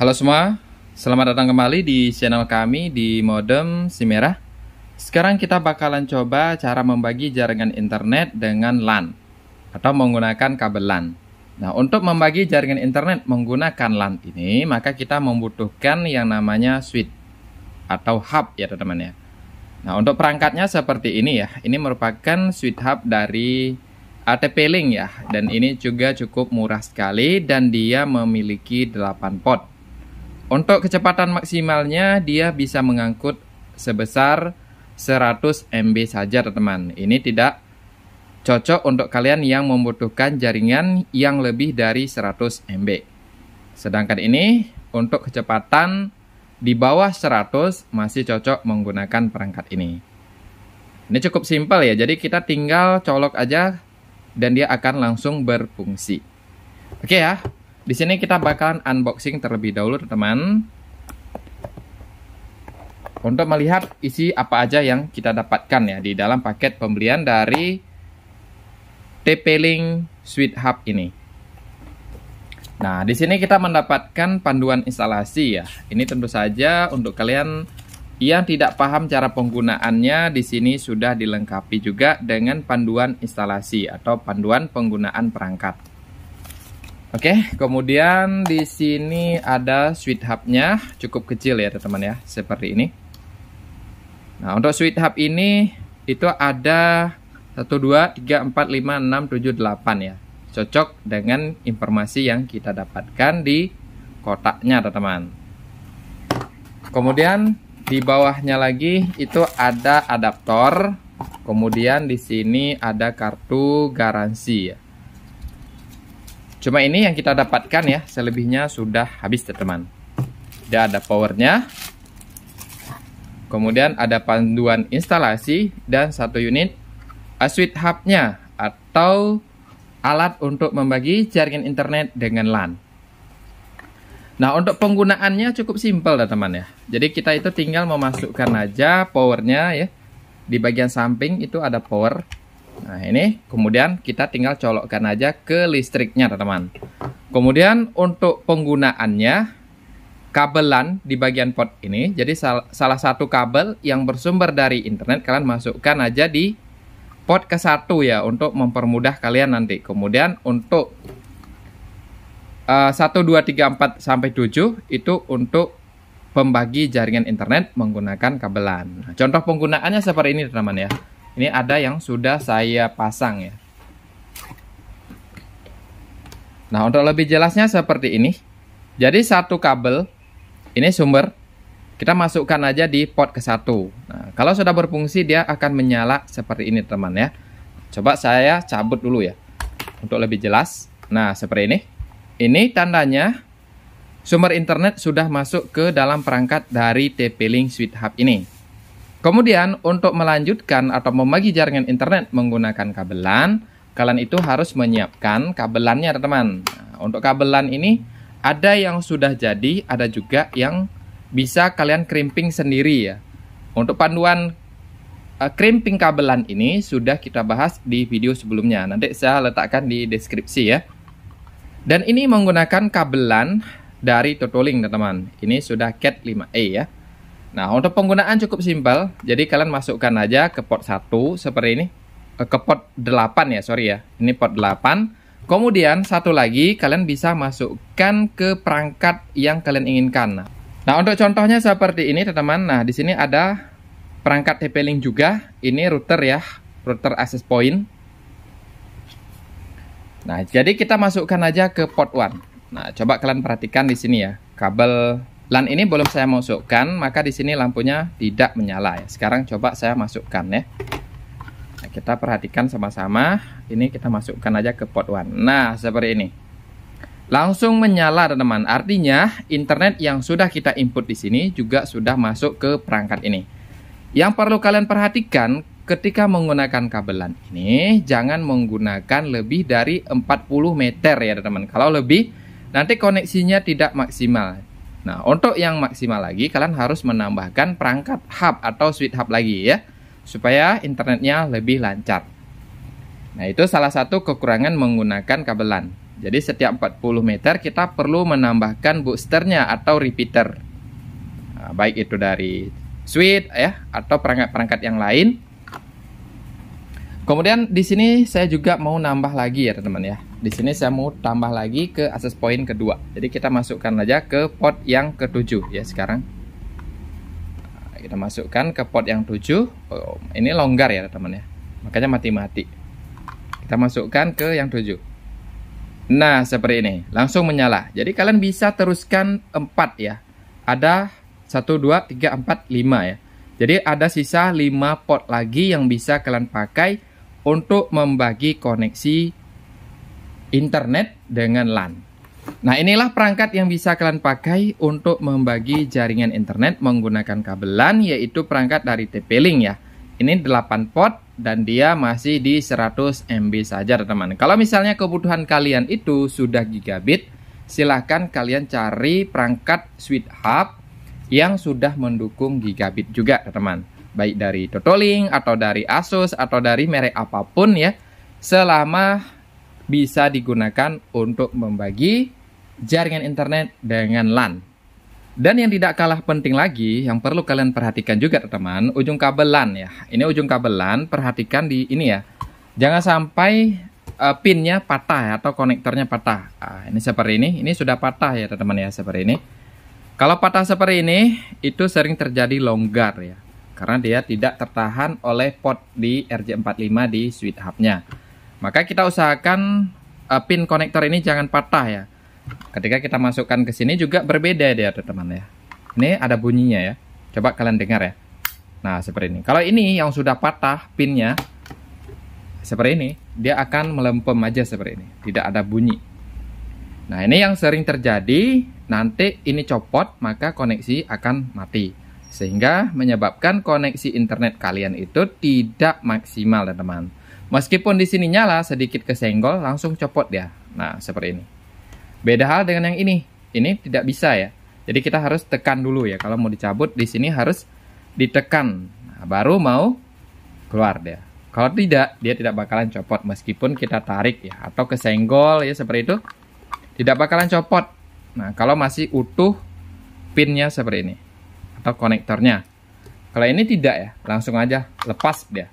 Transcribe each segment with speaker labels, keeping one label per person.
Speaker 1: Halo semua, selamat datang kembali di channel kami di Modem Si Merah. Sekarang kita bakalan coba cara membagi jaringan internet dengan LAN atau menggunakan kabel LAN. Nah, untuk membagi jaringan internet menggunakan LAN ini, maka kita membutuhkan yang namanya switch atau hub ya teman-teman ya. Nah, untuk perangkatnya seperti ini ya. Ini merupakan switch hub dari ATP Link ya dan ini juga cukup murah sekali dan dia memiliki 8 port. Untuk kecepatan maksimalnya dia bisa mengangkut sebesar 100 MB saja teman-teman. Ini tidak cocok untuk kalian yang membutuhkan jaringan yang lebih dari 100 MB. Sedangkan ini untuk kecepatan di bawah 100 masih cocok menggunakan perangkat ini. Ini cukup simpel ya, jadi kita tinggal colok aja dan dia akan langsung berfungsi. Oke ya, di sini kita bakalan unboxing terlebih dahulu, teman Untuk melihat isi apa aja yang kita dapatkan ya di dalam paket pembelian dari TP-Link Sweet Hub ini. Nah, di sini kita mendapatkan panduan instalasi ya. Ini tentu saja untuk kalian yang tidak paham cara penggunaannya, di sini sudah dilengkapi juga dengan panduan instalasi atau panduan penggunaan perangkat. Oke, kemudian di sini ada switch hubnya cukup kecil ya teman-teman ya, seperti ini. Nah, untuk switch hub ini itu ada 1, 2, 3, 4, 5, 6, 7, 8 ya. Cocok dengan informasi yang kita dapatkan di kotaknya teman-teman. Kemudian di bawahnya lagi itu ada adaptor. Kemudian di sini ada kartu garansi ya. Cuma ini yang kita dapatkan ya, selebihnya sudah habis teman. Dia ada powernya, kemudian ada panduan instalasi dan satu unit switch hubnya atau alat untuk membagi jaringan internet dengan LAN. Nah untuk penggunaannya cukup simpel lah teman ya. Jadi kita itu tinggal memasukkan aja powernya ya. Di bagian samping itu ada power Nah ini kemudian kita tinggal colokkan aja ke listriknya teman-teman. Kemudian untuk penggunaannya kabelan di bagian pot ini. Jadi sal salah satu kabel yang bersumber dari internet kalian masukkan aja di pot ke satu ya untuk mempermudah kalian nanti. Kemudian untuk uh, 1, 2, 3, 4 sampai 7 itu untuk pembagi jaringan internet menggunakan kabelan. Nah, contoh penggunaannya seperti ini teman-teman ya. Ini ada yang sudah saya pasang ya. Nah, untuk lebih jelasnya seperti ini. Jadi satu kabel ini sumber kita masukkan aja di port ke satu. Nah, kalau sudah berfungsi dia akan menyala seperti ini teman ya. Coba saya cabut dulu ya untuk lebih jelas. Nah seperti ini. Ini tandanya sumber internet sudah masuk ke dalam perangkat dari TP-Link Sweet Hub ini. Kemudian untuk melanjutkan atau membagi jaringan internet menggunakan kabel LAN, kalian itu harus menyiapkan kabelannya teman. Nah, untuk kabel LAN ini ada yang sudah jadi, ada juga yang bisa kalian crimping sendiri ya. Untuk panduan uh, crimping LAN ini sudah kita bahas di video sebelumnya. Nanti saya letakkan di deskripsi ya. Dan ini menggunakan kabel LAN dari totolink, teman-teman. Ini sudah CAT 5E ya. Nah, untuk penggunaan cukup simpel. Jadi kalian masukkan aja ke port 1 seperti ini. Eh, ke port 8 ya, sorry ya. Ini port 8. Kemudian satu lagi kalian bisa masukkan ke perangkat yang kalian inginkan. Nah, untuk contohnya seperti ini, teman-teman. Nah, di sini ada perangkat TP-Link juga. Ini router ya, router access point. Nah, jadi kita masukkan aja ke port 1. Nah, coba kalian perhatikan di sini ya, kabel LAN ini belum saya masukkan, maka di sini lampunya tidak menyala ya. Sekarang coba saya masukkan ya. Nah, kita perhatikan sama-sama. Ini kita masukkan aja ke port 1. Nah, seperti ini. Langsung menyala teman-teman. Artinya internet yang sudah kita input di sini juga sudah masuk ke perangkat ini. Yang perlu kalian perhatikan ketika menggunakan kabel LAN ini jangan menggunakan lebih dari 40 meter ya teman-teman. Kalau lebih nanti koneksinya tidak maksimal. Nah, untuk yang maksimal lagi, kalian harus menambahkan perangkat hub atau switch hub lagi ya, supaya internetnya lebih lancar. Nah, itu salah satu kekurangan menggunakan kabel LAN. Jadi, setiap 40 meter kita perlu menambahkan boosternya atau repeater. Nah, baik itu dari switch ya, atau perangkat-perangkat yang lain. Kemudian di sini saya juga mau nambah lagi ya, teman-teman ya di sini saya mau tambah lagi ke akses point kedua jadi kita masukkan aja ke pot yang ketujuh ya sekarang nah, kita masukkan ke pot yang tujuh oh, ini longgar ya teman ya makanya mati-mati kita masukkan ke yang tujuh nah seperti ini langsung menyala jadi kalian bisa teruskan empat ya ada satu dua tiga empat lima ya jadi ada sisa 5 pot lagi yang bisa kalian pakai untuk membagi koneksi internet dengan LAN. Nah, inilah perangkat yang bisa kalian pakai untuk membagi jaringan internet menggunakan kabel LAN yaitu perangkat dari TP-Link ya. Ini 8 port dan dia masih di 100 MB saja teman-teman. Kalau misalnya kebutuhan kalian itu sudah gigabit, silahkan kalian cari perangkat switch hub yang sudah mendukung gigabit juga teman-teman baik dari Totolink atau dari Asus atau dari merek apapun ya selama bisa digunakan untuk membagi jaringan internet dengan LAN. Dan yang tidak kalah penting lagi, yang perlu kalian perhatikan juga teman, ujung kabel LAN ya. Ini ujung kabel LAN, perhatikan di ini ya. Jangan sampai uh, pinnya patah ya, atau konektornya patah. Nah, ini seperti ini, ini sudah patah ya teman ya seperti ini. Kalau patah seperti ini, itu sering terjadi longgar ya. Karena dia tidak tertahan oleh port di RJ45 di switch hubnya. Maka kita usahakan uh, pin konektor ini jangan patah ya. Ketika kita masukkan ke sini juga berbeda dia teman-teman ya. Ini ada bunyinya ya. Coba kalian dengar ya. Nah, seperti ini. Kalau ini yang sudah patah pinnya seperti ini, dia akan melempem aja seperti ini. Tidak ada bunyi. Nah, ini yang sering terjadi, nanti ini copot maka koneksi akan mati sehingga menyebabkan koneksi internet kalian itu tidak maksimal teman-teman. Meskipun di sini nyala sedikit kesenggol langsung copot ya. Nah, seperti ini. Beda hal dengan yang ini. Ini tidak bisa ya. Jadi kita harus tekan dulu ya. Kalau mau dicabut di sini harus ditekan. Nah, baru mau keluar dia. Kalau tidak, dia tidak bakalan copot meskipun kita tarik ya atau kesenggol ya seperti itu. Tidak bakalan copot. Nah, kalau masih utuh pinnya seperti ini atau konektornya. Kalau ini tidak ya, langsung aja lepas dia.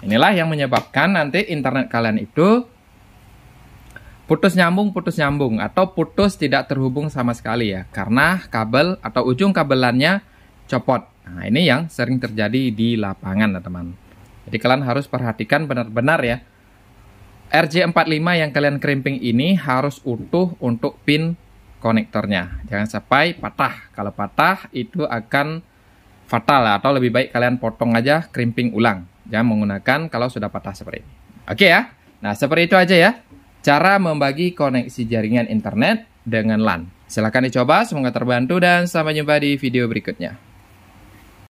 Speaker 1: Inilah yang menyebabkan nanti internet kalian itu putus nyambung, putus nyambung atau putus tidak terhubung sama sekali ya karena kabel atau ujung kabelannya copot. Nah, ini yang sering terjadi di lapangan, teman-teman. Jadi kalian harus perhatikan benar-benar ya. RJ45 yang kalian krimping ini harus utuh untuk pin konektornya. Jangan sampai patah. Kalau patah itu akan fatal atau lebih baik kalian potong aja krimping ulang jangan menggunakan kalau sudah patah seperti ini. Oke okay ya. Nah, seperti itu aja ya. Cara membagi koneksi jaringan internet dengan LAN. Silahkan dicoba, semoga terbantu dan sampai jumpa di video berikutnya.